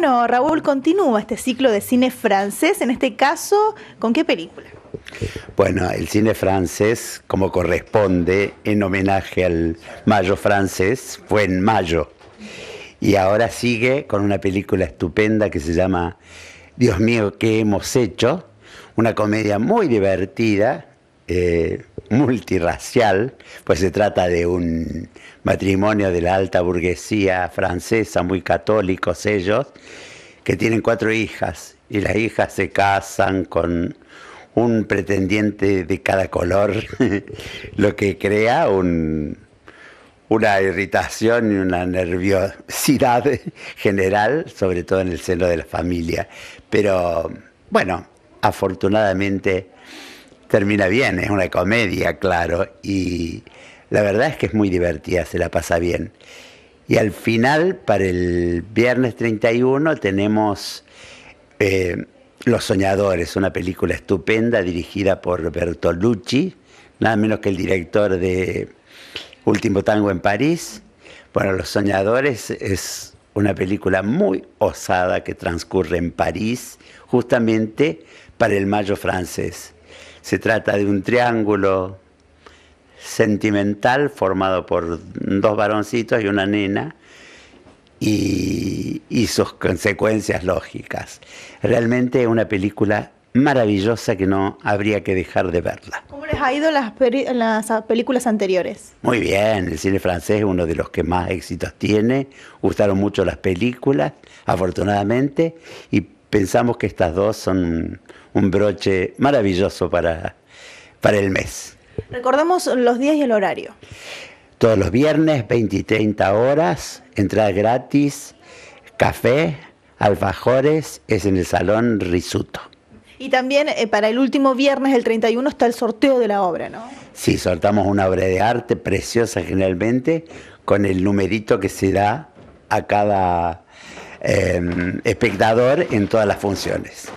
Bueno, Raúl, continúa este ciclo de cine francés, en este caso, ¿con qué película? Bueno, el cine francés, como corresponde, en homenaje al mayo francés, fue en mayo. Y ahora sigue con una película estupenda que se llama Dios mío, ¿qué hemos hecho? Una comedia muy divertida eh, multirracial, pues se trata de un matrimonio de la alta burguesía francesa, muy católicos ellos, que tienen cuatro hijas y las hijas se casan con un pretendiente de cada color, lo que crea un, una irritación y una nerviosidad general, sobre todo en el seno de la familia. Pero bueno, afortunadamente termina bien, es una comedia, claro, y la verdad es que es muy divertida, se la pasa bien. Y al final, para el viernes 31, tenemos eh, Los Soñadores, una película estupenda dirigida por Bertolucci, nada menos que el director de Último Tango en París. Bueno, Los Soñadores es una película muy osada que transcurre en París, justamente para el mayo francés. Se trata de un triángulo sentimental formado por dos varoncitos y una nena y, sus consecuencias lógicas. Realmente es una película maravillosa que no habría que dejar de verla. ¿Cómo les ha ido las, las, películas anteriores? Muy bien, el cine francés es uno de los que más éxitos tiene, gustaron mucho las películas, afortunadamente, y pensamos que estas dos son un broche maravilloso para, para el mes. Recordamos los días y el horario. Todos los viernes, 20 y 30 horas, entrada gratis, café, alfajores, es en el Salón Risuto. Y también eh, para el último viernes, el 31, está el sorteo de la obra, ¿no? Sí, sortamos una obra de arte preciosa generalmente, con el numerito que se da a cada eh, espectador en todas las funciones.